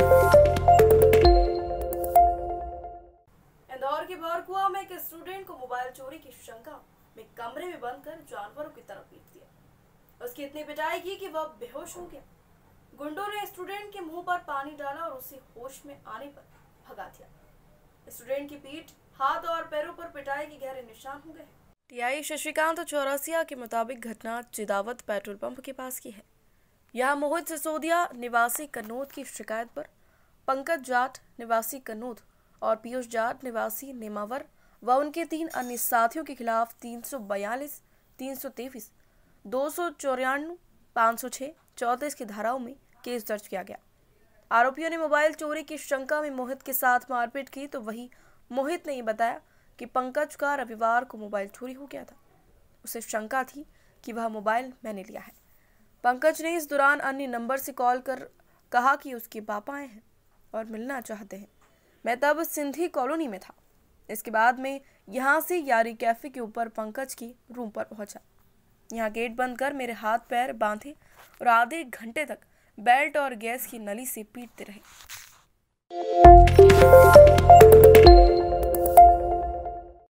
इंदौर के बारकुआ में एक स्टूडेंट को मोबाइल चोरी की शंका में कमरे में बंद कर जानवरों की तरफ पीट दिया उसकी इतनी पिटाई की कि वह बेहोश हो गया गुंडों ने स्टूडेंट के मुंह पर पानी डाला और उसे होश में आने पर भगा दिया स्टूडेंट की पीठ हाथ और पैरों पर पिटाई के गहरे निशान हो गए टीआई शशिकांत चौरसिया के मुताबिक घटना चिदावत पेट्रोल पंप के पास की है यहाँ मोहित सिसोदिया निवासी कन्नौद की शिकायत पर पंकज जाट निवासी कन्नौद और पीयूष जाट निवासी नेमावर व उनके तीन अन्य साथियों के खिलाफ तीन सौ बयालीस तीन सौ तेईस दो सौ चौरानवे पाँच सौ छः चौंतीस की धाराओं में केस दर्ज किया गया आरोपियों ने मोबाइल चोरी की शंका में मोहित के साथ मारपीट की तो वही मोहित ने बताया कि पंकज का रविवार को मोबाइल चोरी हो गया था उसे शंका थी कि वह मोबाइल मैंने लिया है पंकज ने इस दौरान अन्य नंबर से कॉल कर कहा कि उसके पापा आए हैं और मिलना चाहते हैं मैं तब सिंधी कॉलोनी में था इसके बाद में यहाँ से यारी कैफ़े के ऊपर पंकज की रूम पर पहुंचा यहाँ गेट बंद कर मेरे हाथ पैर बांधे और आधे घंटे तक बेल्ट और गैस की नली से पीटते रहे